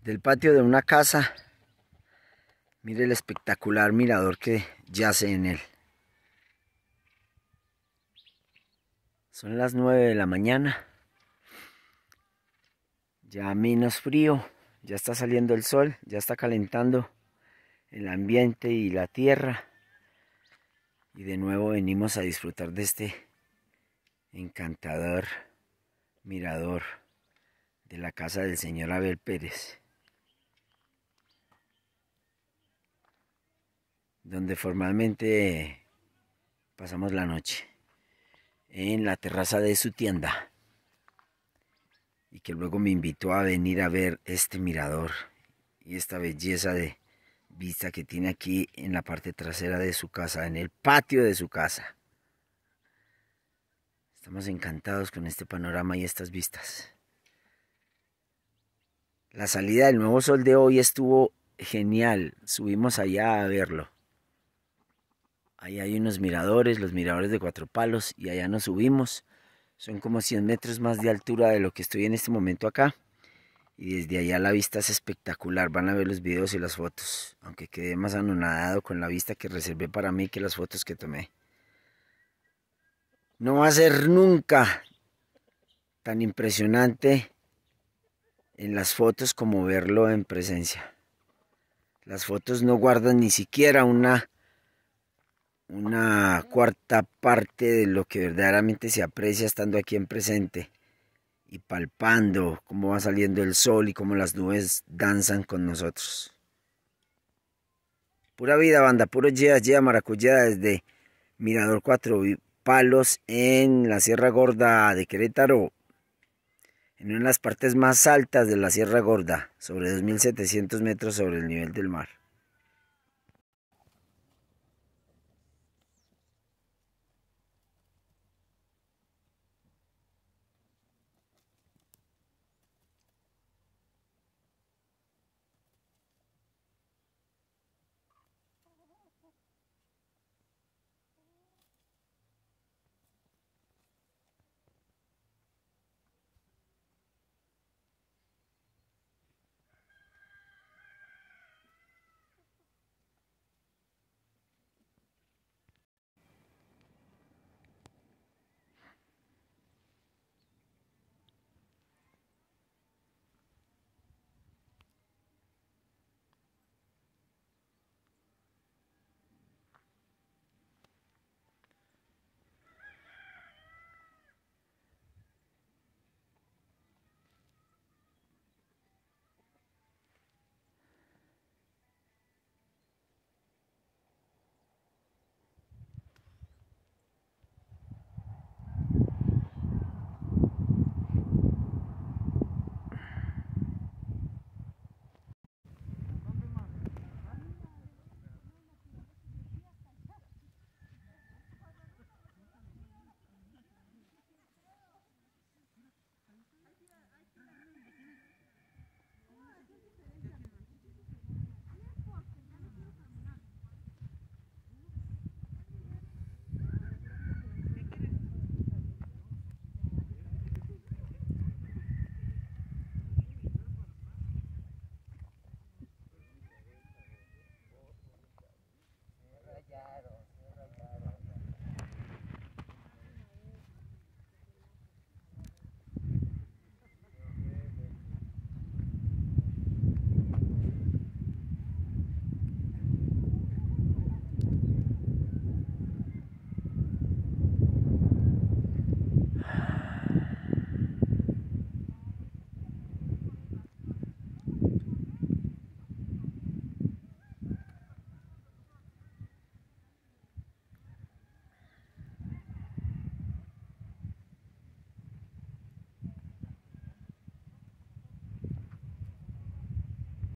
Del patio de una casa, mire el espectacular mirador que yace en él. Son las 9 de la mañana. Ya menos frío, ya está saliendo el sol, ya está calentando el ambiente y la tierra. Y de nuevo venimos a disfrutar de este encantador mirador de la casa del señor Abel Pérez, donde formalmente pasamos la noche en la terraza de su tienda y que luego me invitó a venir a ver este mirador y esta belleza de vista que tiene aquí en la parte trasera de su casa, en el patio de su casa. Estamos encantados con este panorama y estas vistas. La salida del nuevo sol de hoy estuvo genial. Subimos allá a verlo. Ahí hay unos miradores, los miradores de cuatro palos, y allá nos subimos. Son como 100 metros más de altura de lo que estoy en este momento acá y desde allá la vista es espectacular, van a ver los videos y las fotos, aunque quedé más anonadado con la vista que reservé para mí que las fotos que tomé. No va a ser nunca tan impresionante en las fotos como verlo en presencia. Las fotos no guardan ni siquiera una, una cuarta parte de lo que verdaderamente se aprecia estando aquí en presente y palpando cómo va saliendo el sol y cómo las nubes danzan con nosotros. Pura vida, banda, puro yeah, yeah, maracuyá desde Mirador Cuatro Palos en la Sierra Gorda de Querétaro, en una de las partes más altas de la Sierra Gorda, sobre 2.700 metros sobre el nivel del mar.